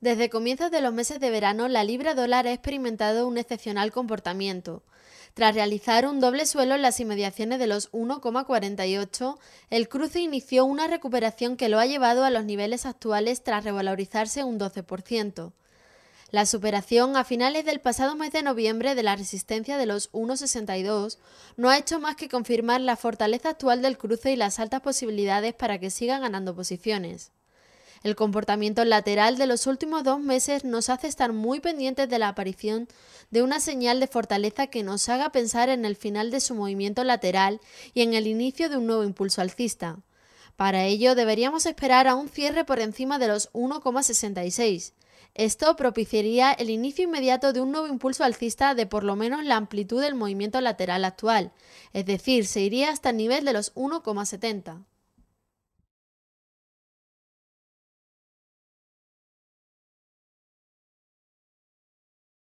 Desde comienzos de los meses de verano, la libra dólar ha experimentado un excepcional comportamiento. Tras realizar un doble suelo en las inmediaciones de los 1,48, el cruce inició una recuperación que lo ha llevado a los niveles actuales tras revalorizarse un 12%. La superación a finales del pasado mes de noviembre de la resistencia de los 1,62 no ha hecho más que confirmar la fortaleza actual del cruce y las altas posibilidades para que siga ganando posiciones. El comportamiento lateral de los últimos dos meses nos hace estar muy pendientes de la aparición de una señal de fortaleza que nos haga pensar en el final de su movimiento lateral y en el inicio de un nuevo impulso alcista. Para ello deberíamos esperar a un cierre por encima de los 1,66. Esto propiciaría el inicio inmediato de un nuevo impulso alcista de por lo menos la amplitud del movimiento lateral actual, es decir, se iría hasta el nivel de los 1,70.